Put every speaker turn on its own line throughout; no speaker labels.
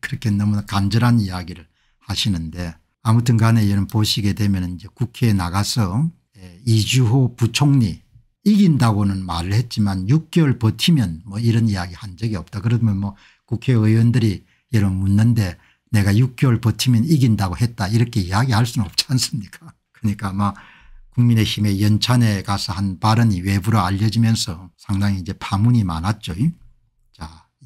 그렇게 너무나 간절한 이야기를 하시는데 아무튼 간에 얘는 보시게 되면 이제 국회에 나가서 예, 이주호 부총리 이긴다고는 말을 했지만 6개월 버티면 뭐 이런 이야기 한 적이 없다. 그러면 뭐 국회의원들이 여러 묻는데 내가 6개월 버티면 이긴다고 했다 이렇게 이야기할 수는 없지 않습니까 그러니까 아마 국민의힘의 연찬에 가서 한 발언이 외부로 알려지면서 상당히 이제 파문이 많았죠.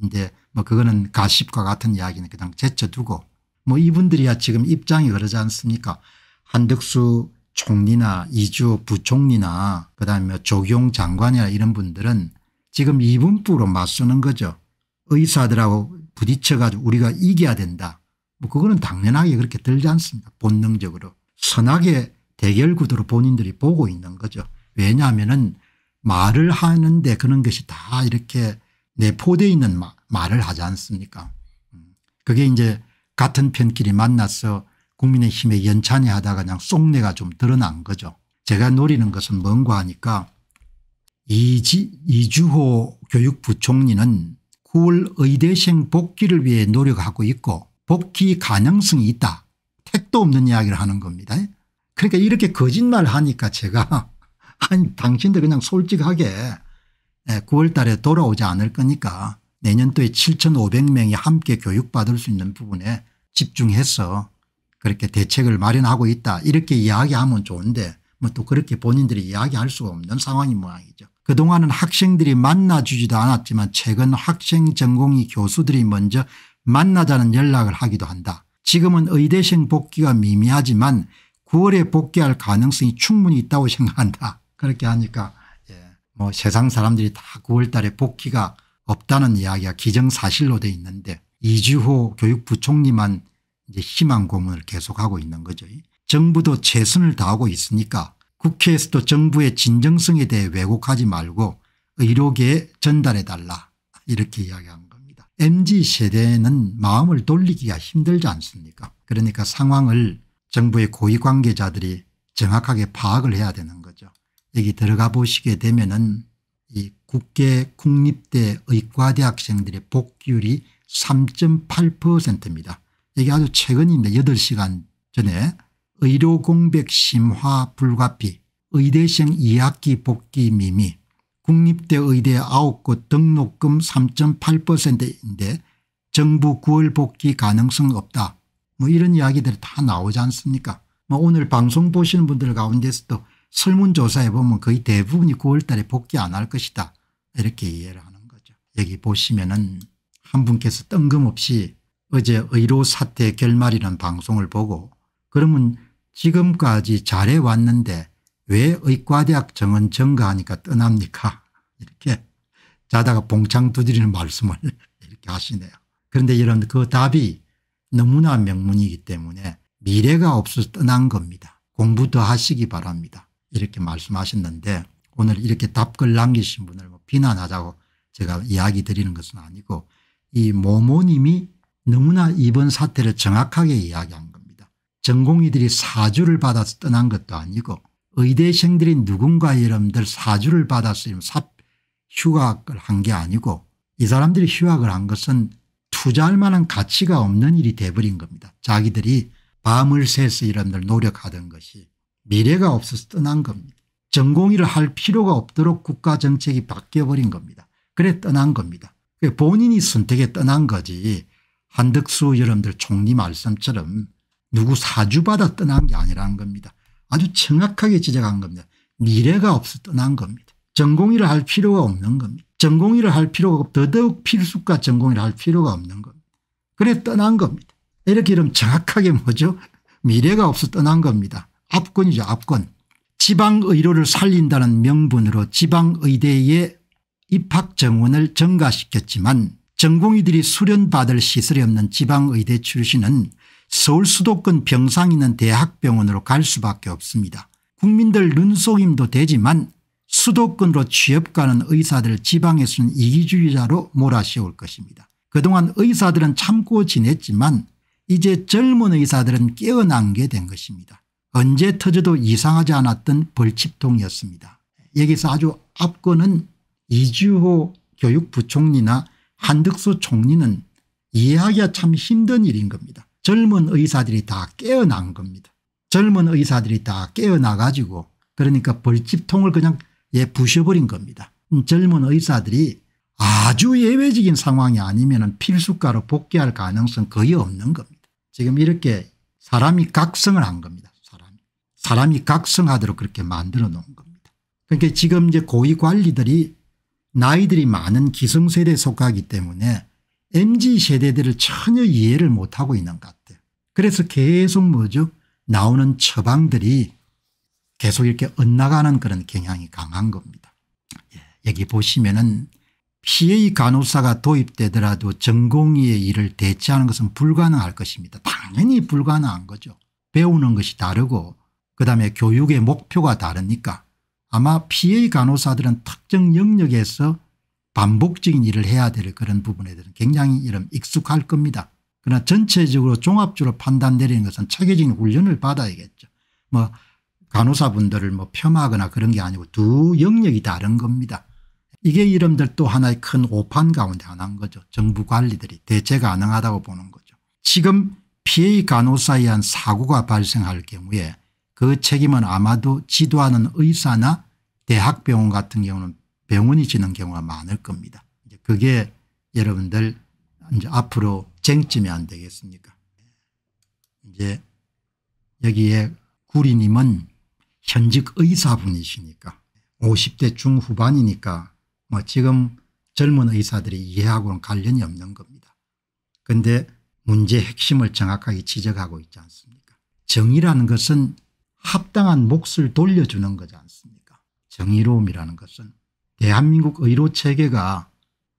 이제 뭐 그거는 가십과 같은 이야기는 그냥 제쳐두고 뭐 이분들이야 지금 입장이 그러지 않습니까 한덕수 총리나 이주호 부총리나 그다음에 뭐 조경 장관이나 이런 분들은 지금 이분부로 맞서는 거죠. 의사들하고 부딪혀 가지고 우리가 이겨야 된다. 뭐 그거는 당연하게 그렇게 들지 않습니다. 본능적으로. 선악의 대결 구도로 본인들이 보고 있는 거죠. 왜냐하면 은 말을 하는데 그런 것이 다 이렇게 내포되어 있는 마, 말을 하지 않습니까 음. 그게 이제 같은 편끼리 만나서 국민의힘에 연찬이 하다가 그냥 쏙내가 좀 드러난 거죠. 제가 노리는 것은 뭔가 하니까 이지, 이주호 교육부총리는 9월 의대생 복귀를 위해 노력하고 있고 복귀 가능성이 있다. 택도 없는 이야기를 하는 겁니다. 그러니까 이렇게 거짓말 하니까 제가 아니 당신들 그냥 솔직하게 9월 예, 달에 돌아오지 않을 거니까 내년도에 7,500명이 함께 교육받을 수 있는 부분에 집중해서 그렇게 대책을 마련하고 있다 이렇게 이야기하면 좋은데 뭐 또 그렇게 본인들이 이야기할 수가 없는 상황인 모양이죠. 그동안은 학생들이 만나주지도 않았지만 최근 학생 전공의 교수들이 먼저 만나자는 연락을 하기도 한다. 지금은 의대생 복귀가 미미하지만 9월에 복귀할 가능성이 충분히 있다고 생각한다. 그렇게 하니까 어, 세상 사람들이 다 9월달에 복귀가 없다는 이야기가 기정사실로 돼 있는데 이주호 교육부총리만 이제 희망 고문을 계속하고 있는 거죠. 정부도 최선을 다하고 있으니까 국회에서도 정부의 진정성에 대해 왜곡하지 말고 의료계에 전달해 달라 이렇게 이야기한 겁니다. MZ세대는 마음을 돌리기가 힘들지 않습니까 그러니까 상황을 정부의 고위 관계자들이 정확하게 파악을 해야 되는 거죠. 여기 들어가 보시게 되면은 이 국계 국립대 의과대학생들의 복귀율이 3.8%입니다. 이게 아주 최근인데 8시간 전에 의료공백 심화 불가피 의대생 2학기 복귀 미미 국립대 의대 9곳 등록금 3.8%인데 정부 9월 복귀 가능성 없다. 뭐 이런 이야기들이 다 나오지 않습니까 뭐 오늘 방송 보시는 분들 가운데서도 설문조사에 보면 거의 대부분이 9월 달에 복귀 안 할 것이다 이렇게 이해를 하는 거죠. 여기 보시면 은한 분께서 뜬금없이 어제 의료 사태 결말이라는 방송을 보고 그러면 지금까지 잘해왔는데 왜 의과대학 정원 증가하니까 떠납니까 이렇게 자다가 봉창 두드리는 말씀을 이렇게 하시네요. 그런데 이런 그 답이 너무나 명문이기 때문에 미래가 없어 떠난 겁니다. 공부 더 하시기 바랍니다. 이렇게 말씀하셨는데 오늘 이렇게 답글 남기신 분을 뭐 비난하자고 제가 이야기 드리는 것은 아니고 이 모모님이 너무나 이번 사태를 정확하게 이야기한 겁니다. 전공의들이 사주를 받아서 떠난 것도 아니고 의대생들이 누군가 여러분들 사주를 받아서 휴학을 한 게 아니고 이 사람들이 휴학을 한 것은 투자할 만한 가치가 없는 일이 돼버린 겁니다. 자기들이 밤을 새서 여러분들 노력하던 것이 미래가 없어서 떠난 겁니다. 전공의를 할 필요가 없도록 국가 정책이 바뀌어버린 겁니다. 그래 떠난 겁니다. 본인이 선택에 떠난 거지 한덕수 여러분들 총리 말씀처럼 누구 사주받아 떠난 게 아니라는 겁니다. 아주 정확하게 지적한 겁니다. 미래가 없어 떠난 겁니다. 전공의를 할 필요가 없는 겁니다. 전공의를 할 필요가 없고 더더욱 필수과 전공의를 할 필요가 없는 겁니다. 그래 떠난 겁니다. 이렇게 이러면 정확하게 뭐죠? 미래가 없어 떠난 겁니다. 압권이죠 압권. 지방의료를 살린다는 명분으로 지방의대에 입학 정원을 증가시켰지만 전공의들이 수련받을 시설이 없는 지방의대 출신은 서울 수도권 병상 있는 대학병원으로 갈 수밖에 없습니다. 국민들 눈속임도 되지만 수도권으로 취업가는 의사들 지방에서는 이기주의자로 몰아세울 것입니다. 그동안 의사들은 참고 지냈지만 이제 젊은 의사들은 깨어난 게 된 것입니다. 언제 터져도 이상하지 않았던 벌집통이었습니다. 여기서 아주 앞권은 이주호 교육부총리나 한덕수 총리는 이해하기가 참 힘든 일인 겁니다. 젊은 의사들이 다 깨어난 겁니다. 젊은 의사들이 다 깨어나 가지고 그러니까 벌집통을 그냥 예 부셔버린 겁니다. 음, 젊은 의사들이 아주 예외적인 상황이 아니면 필수가로 복귀할 가능성 거의 없는 겁니다. 지금 이렇게 사람이 각성을 한 겁니다. 사람이 각성하도록 그렇게 만들어 놓은 겁니다. 그러니까 지금 이제 고위 관리들이 나이들이 많은 기성세대에 속하기 때문에 MZ세대들을 전혀 이해를 못하고 있는 것 같아요. 그래서 계속 뭐죠 나오는 처방들이 계속 이렇게 엇나가는 그런 경향이 강한 겁니다. 예. 여기 보시면은 PA 간호사가 도입되더라도 전공의의 일을 대체하는 것은 불가능할 것입니다. 당연히 불가능한 거죠. 배우는 것이 다르고 그다음에 교육의 목표가 다르니까 아마 PA 간호사들은 특정 영역에서 반복적인 일을 해야 될 그런 부분에 대해서 굉장히 이런 익숙할 겁니다. 그러나 전체적으로 종합적으로 판단 내리는 것은 체계적인 훈련을 받아야겠죠. 뭐 간호사분들을 뭐폄하거나 그런 게 아니고 두 영역이 다른 겁니다. 이게 이름들 또 하나의 큰 오판 가운데 하나인 거죠. 정부 관리들이 대체 가능하다고 보는 거죠. 지금 PA 간호사에 의한 사고가 발생할 경우에 그 책임은 아마도 지도하는 의사나 대학병원 같은 경우는 병원이 지는 경우가 많을 겁니다. 이제 그게 여러분들 이제 앞으로 쟁점이 안 되겠습니까 이제 여기에 구리님은 현직 의사분이시니까 50대 중후반이니까 뭐 지금 젊은 의사들이 이해하고는 관련이 없는 겁니다. 그런데 문제 핵심을 정확하게 지적하고 있지 않습니까 정의라는 것은 합당한 몫을 돌려주는 거지 않습니까 정의로움이라는 것은 대한민국 의료체계가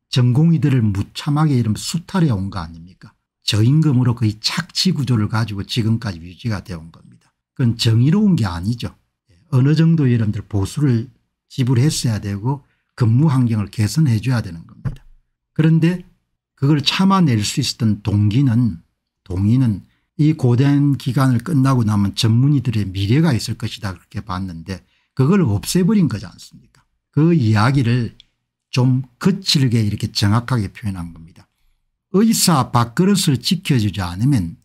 전공의들을 무참하게 이름 수탈해 온 거 아닙니까 저임금으로 거의 착취 구조를 가지고 지금까지 유지가 되어 온 겁니다. 그건 정의로운 게 아니죠. 예, 어느 정도 여러분들 보수를 지불했어야 되고 근무 환경을 개선해 줘야 되는 겁니다. 그런데 그걸 참아낼 수 있었던 동기는 동의는 이 고된 기간을 끝나고 나면 전문의들의 미래가 있을 것이다 그렇게 봤는데 그걸 없애버린 거지 않습니까 그 이야기를 좀 거칠게 이렇게 정확하게 표현한 겁니다. 의사 밥그릇을 지켜주지 않으면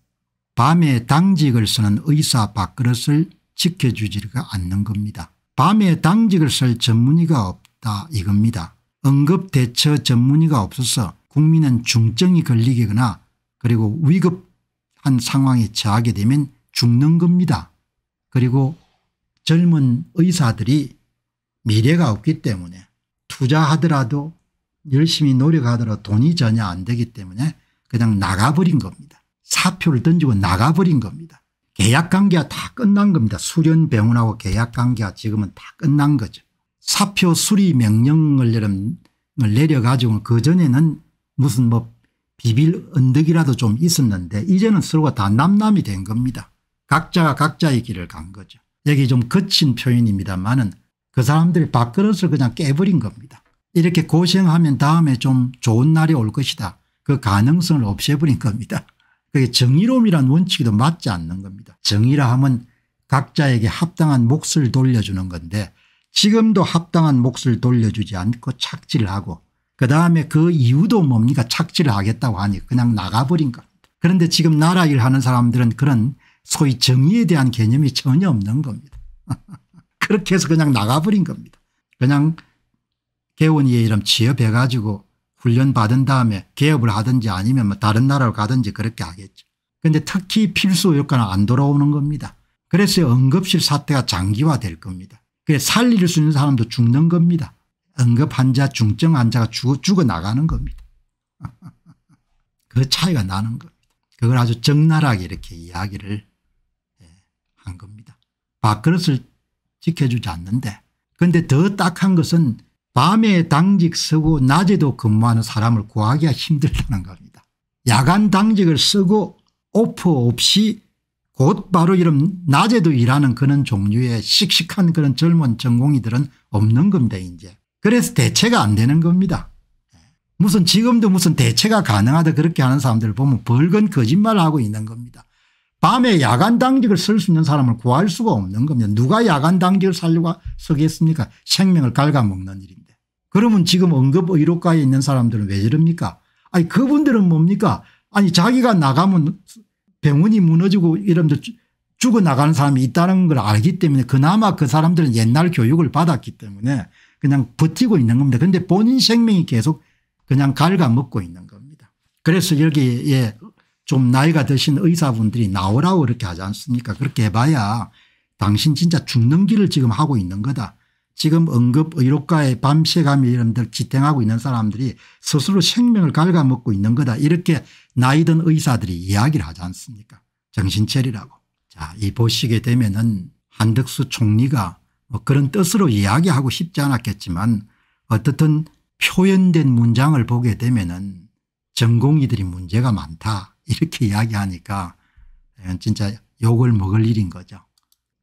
밤에 당직을 쓰는 의사 밥그릇을 지켜주지가 않는 겁니다. 밤에 당직을 쓸 전문의가 없다 이겁니다. 응급대처 전문의가 없어서 국민은 중증이 걸리거나 그리고 위급 한 상황에 처하게 되면 죽는 겁니다. 그리고 젊은 의사들이 미래가 없기 때문에 투자하더라도 열심히 노력하더라도 돈이 전혀 안 되기 때문에 그냥 나가버린 겁니다. 사표를 던지고 나가버린 겁니다. 계약관계가 다 끝난 겁니다. 수련병원하고 계약관계가 지금은 다 끝난 거죠. 사표 수리 명령을 내려가지고 그전에는 무슨 뭐 비빌 언덕이라도 좀 있었는데 이제는 서로가 다 남남이 된 겁니다. 각자가 각자의 길을 간 거죠. 여기 좀 거친 표현입니다만은 그 사람들이 밥그릇을 그냥 깨버린 겁니다. 이렇게 고생하면 다음에 좀 좋은 날이 올 것이다. 그 가능성을 없애버린 겁니다. 그게 정의로움이란 원칙도 에 맞지 않는 겁니다. 정의라 하면 각자에게 합당한 몫을 돌려주는 건데 지금도 합당한 몫을 돌려주지 않고 착질하고 그다음에 그 이유도 뭡니까 착지를 하겠다고 하니 그냥 나가버린 겁니다. 그런데 지금 나라 일 하는 사람들은 그런 소위 정의에 대한 개념이 전혀 없는 겁니다. 그렇게 해서 그냥 나가버린 겁니다. 그냥 개원이의 이름 취업해 가지고 훈련 받은 다음에 개업을 하든지 아니면 뭐 다른 나라로 가든지 그렇게 하겠죠. 그런데 특히 필수 효과는 안 돌아오는 겁니다. 그래서 응급실 사태가 장기화될 겁니다. 그래 살릴 수 있는 사람도 죽는 겁니다. 응급 환자 중증 환자가 죽어 나가는 겁니다. 그 차이가 나는 겁니다. 그걸 아주 적나라하게 이렇게 이야기를 예, 한 겁니다. 밥그릇을 지켜주지 않는데 그런데 더 딱한 것은 밤에 당직 쓰고 낮에도 근무하는 사람을 구하기가 힘들다는 겁니다. 야간 당직을 쓰고 오프 없이 곧바로 이런 낮에도 일하는 그런 종류의 씩씩한 그런 젊은 전공의들은 없는 겁니다 이제. 그래서 대체가 안 되는 겁니다. 무슨 지금도 무슨 대체가 가능하다 그렇게 하는 사람들 보면 벌건 거짓말을 하고 있는 겁니다. 밤에 야간 당직을 쓸수 있는 사람을 구할 수가 없는 겁니다. 누가 야간 당직을 살려고 서겠습니까 생명을 갉아먹는 일인데. 그러면 지금 응급의료과에 있는 사람들은 왜 이럽니까 아니 그분들은 뭡니까 아니 자기가 나가면 병원이 무너지고 이러면 죽어나가는 사람이 있다는 걸 알기 때문에 그나마 그 사람들은 옛날 교육을 받았기 때문에 그냥 버티고 있는 겁니다. 그런데 본인 생명이 계속 그냥 갉아먹고 있는 겁니다. 그래서 여기에 좀 나이가 드신 의사분들이 나오라고 그렇게 하지 않습니까 그렇게 해봐야 당신 진짜 죽는 길을 지금 하고 있는 거다. 지금 응급의료과에 밤새가이 여러분들 지탱하고 있는 사람들이 스스로 생명을 갉아먹고 있는 거다. 이렇게 나이든 의사들이 이야기를 하지 않습니까 정신 체리라고 자, 이 보시게 되면은 한덕수 총리가 뭐 그런 뜻으로 이야기하고 싶지 않았겠지만 어떻든 표현된 문장을 보게 되면 은 전공의들이 문제가 많다 이렇게 이야기하니까 예, 진짜 욕을 먹을 일인 거죠.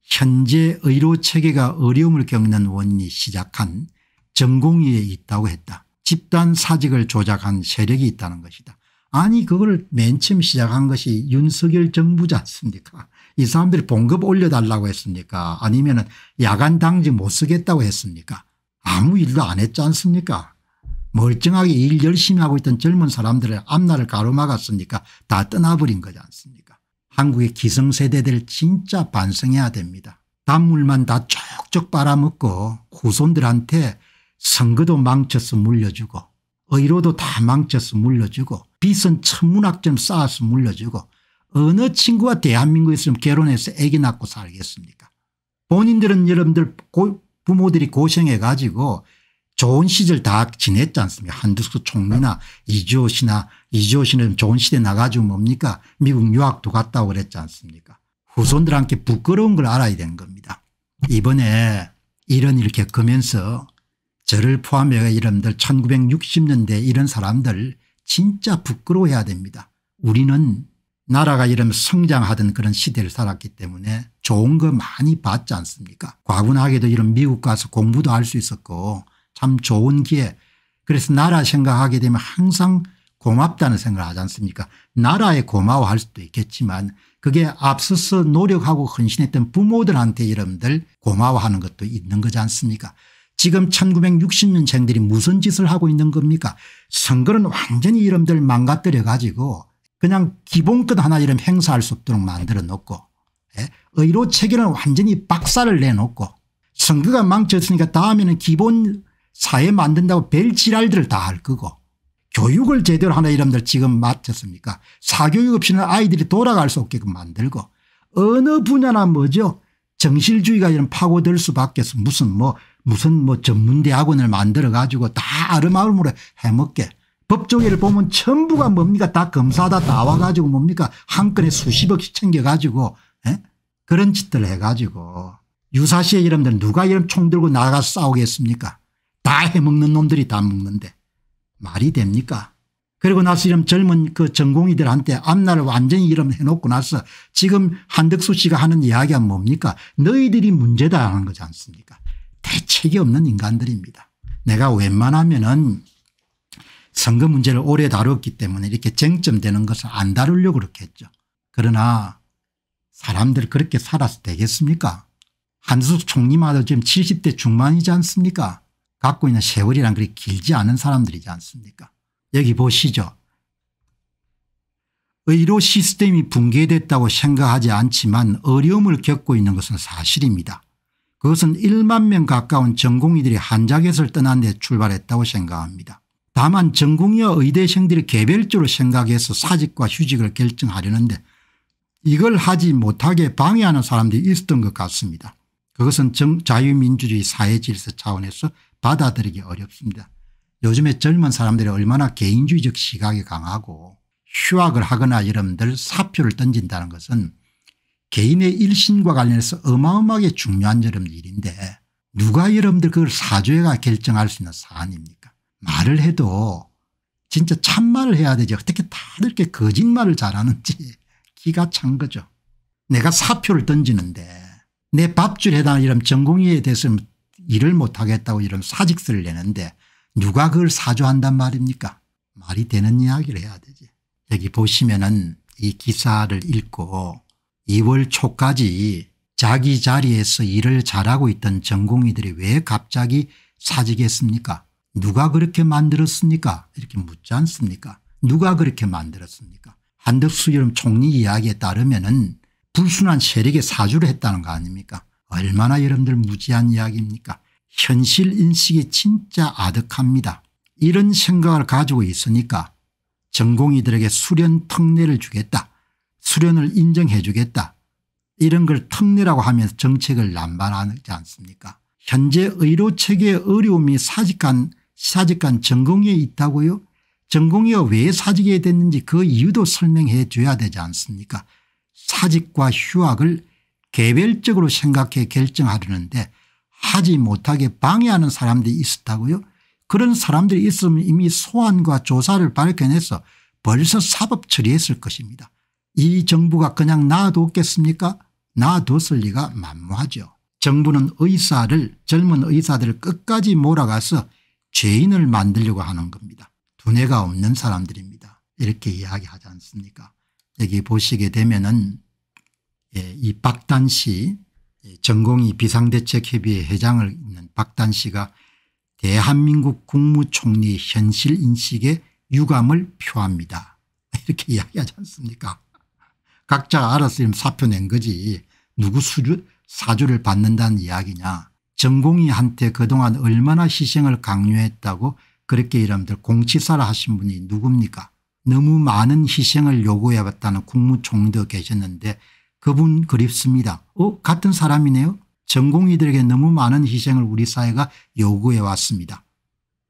현재 의료체계가 어려움을 겪는 원인이 시작한 전공의에 있다고 했다. 집단 사직을 조작한 세력이 있다는 것이다. 아니 그걸 맨 처음 시작한 것이 윤석열 정부지 않습니까 이 사람들이 봉급 올려달라고 했습니까 아니면 은 야간 당직 못 쓰겠다고 했습니까 아무 일도 안 했지 않습니까 멀쩡하게 일 열심히 하고 있던 젊은 사람들의 앞날을 가로막았으니까 다 떠나버린 거지 않습니까 한국의 기성세대들 진짜 반성해야 됩니다. 단물만 다 쪽쪽 빨아먹고 후손들한테 선거도 망쳐서 물려주고 의료도 다 망쳐서 물려주고 빚은 천문학점 쌓아서 물려주고 어느 친구가 대한민국에서 결혼해서 애기 낳고 살겠습니까 본인들은 여러분들 고, 부모들이 고생해 가지고 좋은 시절 다 지냈지 않습니까 한두수 총리나 이주호 씨나 이주호 씨는 좋은 시대 나가지고 뭡니까 미국 유학도 갔다고 그랬지 않습니까 후손들한테 부끄러운 걸 알아야 되는 겁니다. 이번에 이런 일 겪으면서 저를 포함해 여러분들 1960년대 이런 사람들 진짜 부끄러워해야 됩니다. 우리는 나라가 이름 성장하던 그런 시대를 살았기 때문에 좋은 거 많이 봤지 않습니까 과분하게도 이런 미국 가서 공부도 할 수 있었고 참 좋은 기회 그래서 나라 생각하게 되면 항상 고맙다는 생각을 하지 않습니까 나라에 고마워할 수도 있겠지만 그게 앞서서 노력하고 헌신했던 부모들한테 여러분들 고마워하는 것도 있는 거지 않습니까 지금 1960년생들이 무슨 짓을 하고 있는 겁니까 선거는 완전히 여러분들 망가뜨려 가지고 그냥 기본권 하나 이름 행사할 수 없도록 만들어 놓고 예? 의료 체계는 완전히 박살을 내놓고 선거가 망쳤으니까 다음에는 기본 사회 만든다고 별 지랄들을 다 할 거고 교육을 제대로 하나 이름들 지금 맡았습니까 사교육 없이는 아이들이 돌아갈 수 없게끔 만들고 어느 분야나 뭐죠 정실주의가 이런 파고들 수밖에 없어 무슨 뭐 무슨 뭐 전문대학원을 만들어 가지고 다 아름아름으로 해먹게 법조계를 보면 전부가 뭡니까 다 검사다 나와가지고 뭡니까 한 건에 수십억씩 챙겨가지고 에? 예? 그런 짓들 해가지고 유사시에 이름들 누가 이름 총 들고 나가서 싸우겠습니까 다 해먹는 놈들이 다 먹는데 말이 됩니까 그리고 나서 이런 젊은 그 전공이들한테 앞날을 완전히 이름 해놓고 나서 지금 한덕수 씨가 하는 이야기가 뭡니까 너희들이 문제다 하는 거지 않습니까 대책이 없는 인간들입니다 내가 웬만하면은 선거 문제를 오래 다뤘기 때문에 이렇게 쟁점되는 것을 안 다루려고 그렇게 했죠. 그러나 사람들 그렇게 살아서 되겠습니까 한수 석 총리마다 지금 70대 중반이지 않습니까 갖고 있는 세월이란 그리 길지 않은 사람들이지 않습니까 여기 보시죠. 의료 시스템이 붕괴됐다고 생각하지 않지만 어려움을 겪고 있는 것은 사실입니다. 그것은 1만 명 가까운 전공의들이 한자겟을 떠난 데 출발했다고 생각합니다. 다만 전공여 의대생들이 개별적으로 생각해서 사직과 휴직을 결정하려는데 이걸 하지 못하게 방해하는 사람들이 있었던 것 같습니다. 그것은 자유민주주의 사회 질서 차원에서 받아들이기 어렵습니다. 요즘에 젊은 사람들이 얼마나 개인주의적 시각이 강하고 휴학을 하거나 여러분들 사표를 던진다는 것은 개인의 일신과 관련해서 어마어마하게 중요한 여러분들 일인데 누가 여러분들 그걸 사주회가 결정할 수 있는 사안입니까 말을 해도 진짜 참말을 해야 되지 어떻게 다들 이렇게 거짓말을 잘하는지 기가 찬 거죠. 내가 사표를 던지는데 내 밥줄에다 이런 전공의에 대해서 일을 못하겠다고 이런 사직서를 내는데 누가 그걸 사주한단 말입니까 말이 되는 이야기를 해야 되지. 여기 보시면은 이 기사를 읽고 2월 초까지 자기 자리에서 일을 잘하고 있던 전공의들이 왜 갑자기 사직했습니까 누가 그렇게 만들었습니까 이렇게 묻지 않습니까 누가 그렇게 만들었습니까 한덕수 여름 총리 이야기에 따르면 은 불순한 세력의 사주를 했다는 거 아닙니까 얼마나 여러분들 무지한 이야기입니까 현실인식이 진짜 아득합니다 이런 생각을 가지고 있으니까 전공이들에게 수련 특례를 주겠다 수련을 인정해 주겠다 이런 걸 특례라고 하면서 정책을 남발하지 않습니까 현재 의료체계의 어려움이 사직한 사직한 전공이 있다고요 전공이가 왜사직이 됐는지 그 이유도 설명해 줘야 되지 않습니까 사직과 휴학을 개별적으로 생각해 결정하려는데 하지 못하게 방해하는 사람들이 있었다고요 그런 사람들이 있으면 이미 소환과 조사를 밝혀내서 벌써 사법 처리했을 것입니다. 이 정부가 그냥 놔뒀겠습니까 놔뒀을 리가 만무하죠. 정부는 의사를 젊은 의사들을 끝까지 몰아가서 죄인을 만들려고 하는 겁니다. 두뇌가 없는 사람들입니다. 이렇게 이야기하지 않습니까 여기 보시게 되면 은이 예, 박단 씨 예, 전공이 비상대책협의회 회장을 있는 박단 씨가 대한민국 국무총리 현실인식에 유감을 표합니다. 이렇게 이야기하지 않습니까 각자가 알아서 사표 낸 거지 누구 수주 사주를 받는다는 이야기냐 전공이한테 그동안 얼마나 희생을 강요했다고 그렇게 이름들 공치사를 하신 분이 누굽니까 너무 많은 희생을 요구해왔다는 국무총도 계셨는데 그분 그립습니다. 어 같은 사람이네요. 전공이들에게 너무 많은 희생을 우리 사회가 요구해왔습니다.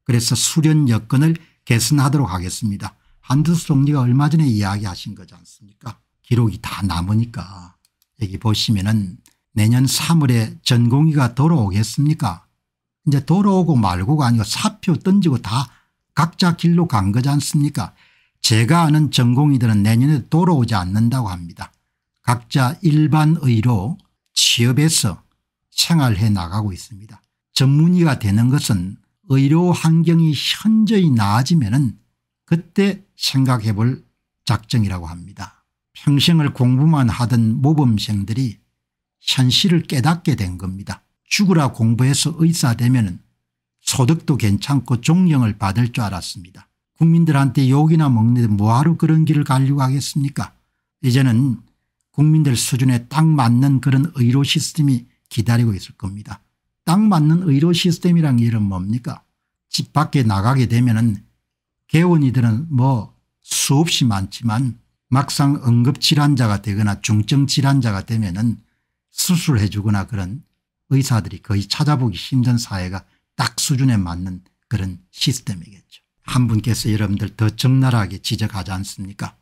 그래서 수련 여건을 개선하도록 하겠습니다. 한두수 총리가 얼마 전에 이야기하신 거지 않습니까 기록이 다 남으니까 여기 보시면 은 내년 3월에 전공의가 돌아오겠습니까 이제 돌아오고 말고가 아니고 사표 던지고 다 각자 길로 간 거지 않습니까 제가 아는 전공의들은 내년에 돌아오지 않는다고 합니다. 각자 일반의로 취업해서 생활해 나가고 있습니다. 전문의가 되는 것은 의료 환경이 현저히 나아지면 은 그때 생각해 볼 작정이라고 합니다. 평생을 공부만 하던 모범생들이 현실을 깨닫게 된 겁니다. 죽으라 공부해서 의사 되면 소득도 괜찮고 종경을 받을 줄 알았습니다. 국민들한테 욕이나 먹는데 뭐하러 그런 길을 가려고 하겠습니까 이제는 국민들 수준에 딱 맞는 그런 의료 시스템이 기다리고 있을 겁니다. 딱 맞는 의료 시스템이란 일은 뭡니까 집 밖에 나가게 되면 은 개원이들은 뭐 수없이 많지만 막상 응급질환자가 되거나 중증질환자가 되면 은 수술해 주거나 그런 의사들이 거의 찾아보기 힘든 사회가 딱 수준에 맞는 그런 시스템이겠죠. 한 분께서 여러분들 더 적나라하게 지적하지 않습니까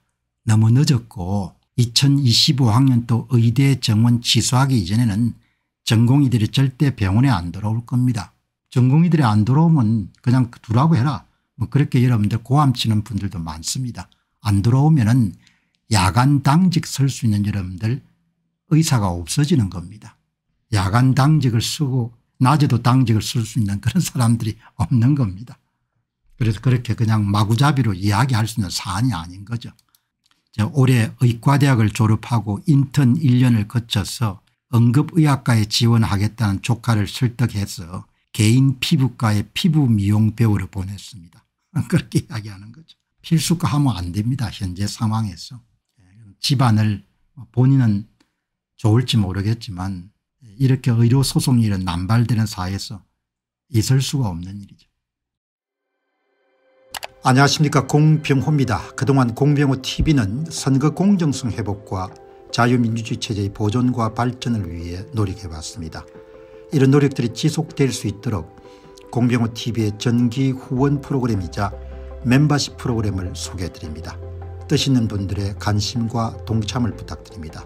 너무 늦었고 2025학년도 의대 정원 취소하기 이전에는 전공의들이 절대 병원에 안 들어올 겁니다. 전공의들이 안 들어오면 그냥 두라고 해라. 뭐 그렇게 여러분들 고함치는 분들도 많습니다. 안 들어오면 은 야간 당직 설 수 있는 여러분들 의사가 없어지는 겁니다. 야간 당직을 쓰고 낮에도 당직을 쓸 수 있는 그런 사람들이 없는 겁니다. 그래서 그렇게 그냥 마구잡이로 이야기할 수 있는 사안이 아닌 거죠. 올해 의과대학을 졸업하고 인턴 1년을 거쳐서 응급의학과에 지원하겠다는 조카를 설득해서 개인 피부과에 피부 미용 배우를 보냈습니다. 그렇게 이야기하는 거죠. 필수과 하면 안 됩니다. 현재 상황에서. 예, 집안을 본인은 좋을지 모르겠지만 이렇게 의료 소송일은 남발되는 사회에서 있을 수가 없는 일이죠. 안녕하십니까 공병호입니다. 그동안 공병호 tv는 선거 공정성 회복과 자유민주주의 체제의 보존과 발전을 위해 노력해왔습니다. 이런 노력들이 지속될 수 있도록 공병호 tv의 전기 후원 프로그램이자 멤버십 프로그램을 소개해드립니다. 뜻 있는 분들의 관심과 동참을 부탁드립니다.